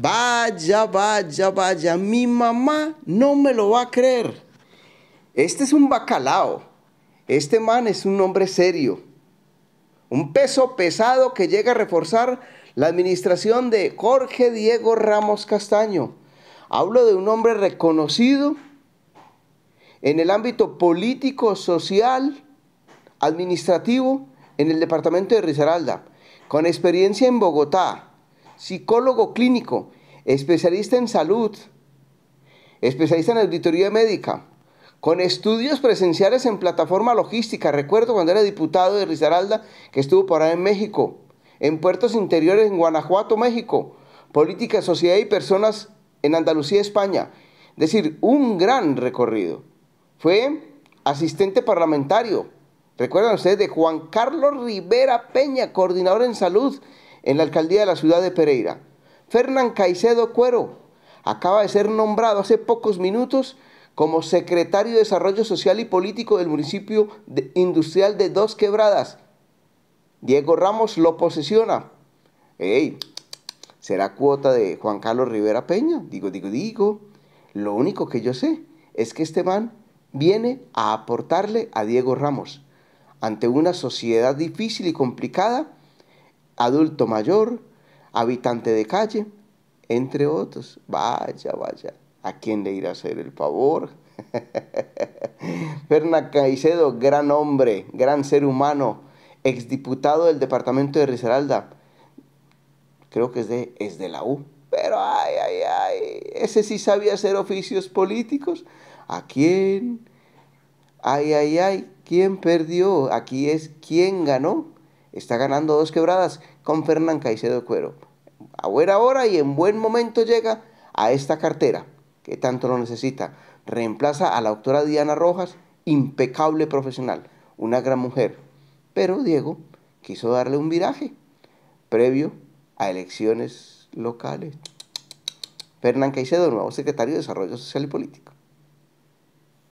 Vaya, vaya, vaya, mi mamá no me lo va a creer. Este es un bacalao. Este man es un hombre serio. Un peso pesado que llega a reforzar la administración de Jorge Diego Ramos Castaño. Hablo de un hombre reconocido en el ámbito político, social, administrativo, en el departamento de Risaralda, con experiencia en Bogotá, psicólogo clínico, especialista en salud, especialista en auditoría médica, con estudios presenciales en plataforma logística. Recuerdo cuando era diputado de Risaralda, que estuvo por ahí en México, en puertos interiores en Guanajuato, México, política, sociedad y personas en Andalucía, España. Es decir, un gran recorrido. Fue asistente parlamentario, recuerdan ustedes, de Juan Carlos Rivera Peña, coordinador en salud en la alcaldía de la ciudad de Pereira. Fernán Caicedo Cuero acaba de ser nombrado hace pocos minutos como secretario de Desarrollo Social y Político del municipio industrial de Dos Quebradas. Diego Ramos lo posesiona. ¡Ey! ¿Será cuota de Juan Carlos Rivera Peña? Digo, digo, digo. Lo único que yo sé es que este man viene a aportarle a Diego Ramos. Ante una sociedad difícil y complicada, adulto mayor, habitante de calle, entre otros. Vaya, vaya, ¿a quién le irá a hacer el favor? Fernan Caicedo, gran hombre, gran ser humano, exdiputado del departamento de Risaralda, creo que es de, es de la U, pero ay, ay, ay, ese sí sabía hacer oficios políticos. ¿A quién? Ay, ay, ay, ¿quién perdió? Aquí es quién ganó está ganando dos quebradas con Fernán Caicedo Cuero. A buena hora y en buen momento llega a esta cartera que tanto lo necesita. Reemplaza a la doctora Diana Rojas, impecable profesional, una gran mujer. Pero Diego quiso darle un viraje previo a elecciones locales. Fernán Caicedo, nuevo secretario de Desarrollo Social y Político.